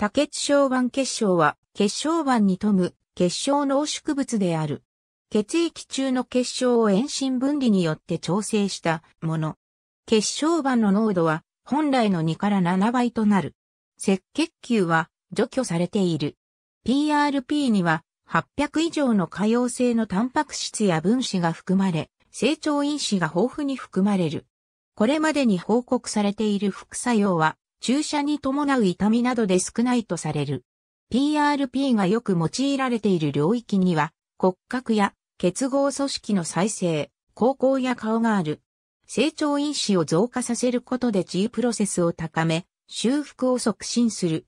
多血小板結晶は、血小板に富む結晶濃縮物である。血液中の結晶を遠心分離によって調整したもの。結晶板の濃度は本来の2から7倍となる。赤血球は除去されている。PRP には800以上の可溶性のタンパク質や分子が含まれ、成長因子が豊富に含まれる。これまでに報告されている副作用は注射に伴う痛みなどで少ないとされる。PRP がよく用いられている領域には、骨格や結合組織の再生、高校や顔がある。成長因子を増加させることで治癒プロセスを高め、修復を促進する。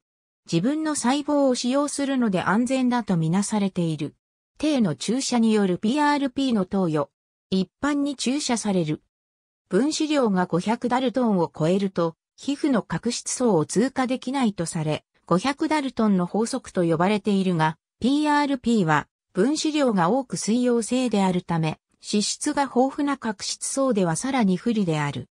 自分の細胞を使用するので安全だとみなされている。低の注射による PRP の投与。一般に注射される。分子量が500ダルトンを超えると、皮膚の角質層を通過できないとされ、500ダルトンの法則と呼ばれているが、PRP は分子量が多く水溶性であるため、脂質が豊富な角質層ではさらに不利である。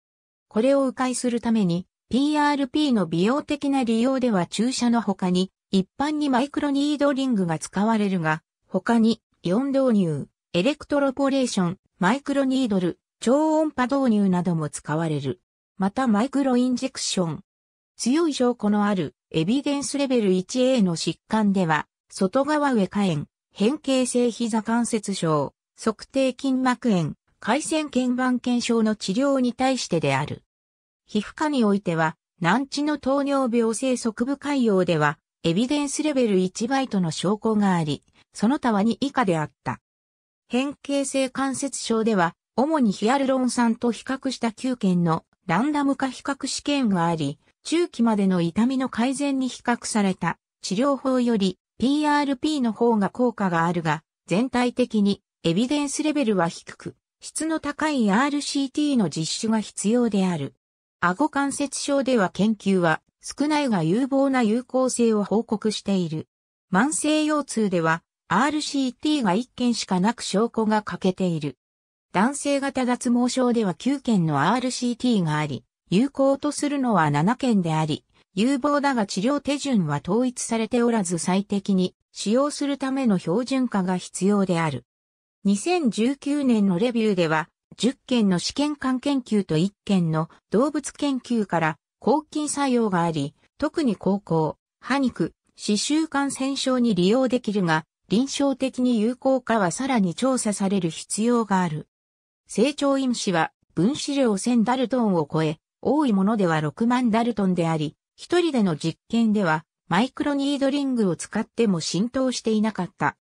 これを迂回するために、PRP の美容的な利用では注射の他に、一般にマイクロニードリングが使われるが、他に、イオン導入、エレクトロポレーション、マイクロニードル、超音波導入なども使われる。またマイクロインジェクション。強い証拠のあるエビデンスレベル 1A の疾患では、外側上下炎、変形性膝関節症、測定筋膜炎、回線腱板腱症の治療に対してである。皮膚科においては、難治の糖尿病性側部潰瘍では、エビデンスレベル1バイトの証拠があり、その他は2以下であった。変形性関節症では、主にヒアルロン酸と比較した9件のランダム化比較試験があり、中期までの痛みの改善に比較された治療法より PRP の方が効果があるが、全体的にエビデンスレベルは低く、質の高い RCT の実施が必要である。顎関節症では研究は少ないが有望な有効性を報告している。慢性腰痛では RCT が1件しかなく証拠が欠けている。男性型脱毛症では9件の RCT があり、有効とするのは7件であり、有望だが治療手順は統一されておらず最適に使用するための標準化が必要である。2019年のレビューでは、10件の試験管研究と1件の動物研究から抗菌作用があり、特に高校、歯肉、歯周感染症に利用できるが、臨床的に有効化はさらに調査される必要がある。成長因子は分子量1000ダルトンを超え、多いものでは6万ダルトンであり、一人での実験ではマイクロニードリングを使っても浸透していなかった。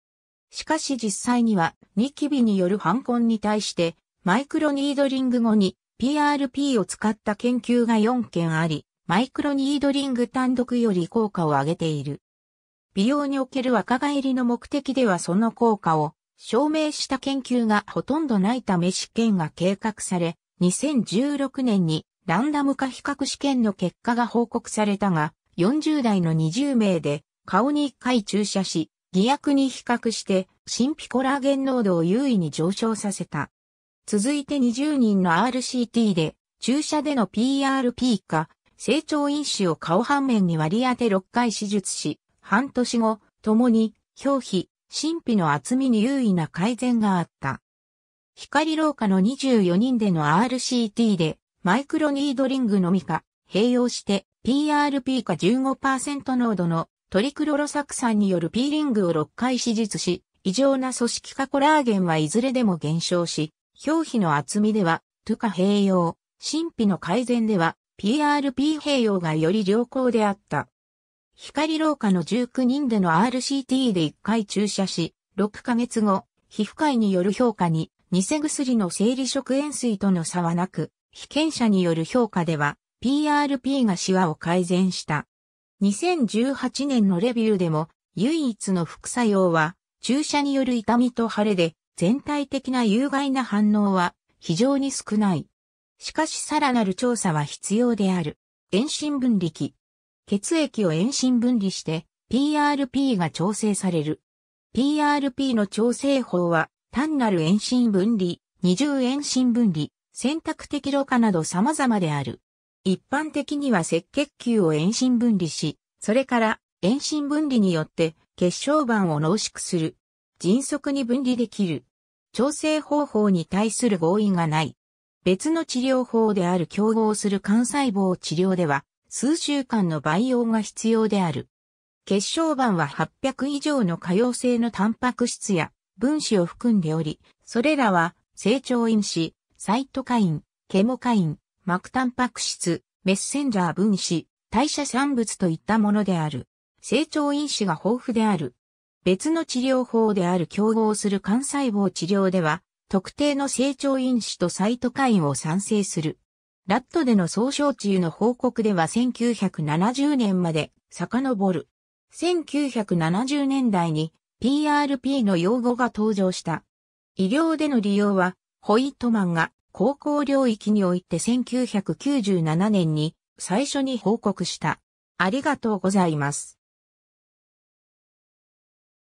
しかし実際にはニキビによる反根に対してマイクロニードリング後に PRP を使った研究が4件あり、マイクロニードリング単独より効果を上げている。美容における若返りの目的ではその効果を証明した研究がほとんどないため試験が計画され、2016年にランダム化比較試験の結果が報告されたが、40代の20名で顔に1回注射し、偽薬に比較して新ピコラーゲン濃度を優位に上昇させた。続いて20人の RCT で注射での PRP か成長因子を顔半面に割り当て6回手術し、半年後、共に表皮、神秘の厚みに優位な改善があった。光廊下の24人での RCT でマイクロニードリングのみか併用して PRP か15%濃度のトリクロロ酢酸によるピーリングを6回手術し、異常な組織化コラーゲンはいずれでも減少し、表皮の厚みでは、トゥカ併用、神秘の改善では、PRP 併用がより良好であった。光廊下の19人での RCT で1回注射し、6ヶ月後、皮膚科医による評価に、偽薬の生理食塩水との差はなく、被験者による評価では、PRP がシワを改善した。2018年のレビューでも、唯一の副作用は、注射による痛みと腫れで、全体的な有害な反応は非常に少ない。しかしさらなる調査は必要である。遠心分離器。血液を遠心分離して PRP が調整される。PRP の調整法は単なる遠心分離、二重遠心分離、選択的ろ過など様々である。一般的には赤血球を遠心分離し、それから遠心分離によって血小板を濃縮する。迅速に分離できる。調整方法に対する合意がない。別の治療法である競合する幹細胞治療では、数週間の培養が必要である。結晶板は800以上の可用性のタンパク質や分子を含んでおり、それらは成長因子、サイトカイン、ケモカイン、膜タンパク質、メッセンジャー分子、代謝産物といったものである。成長因子が豊富である。別の治療法である競合する幹細胞治療では、特定の成長因子とサイトカインを産生する。ラットでの総称中の報告では1970年まで遡る。1970年代に PRP の用語が登場した。医療での利用は、ホイットマンが高校領域において1997年に最初に報告した。ありがとうございます。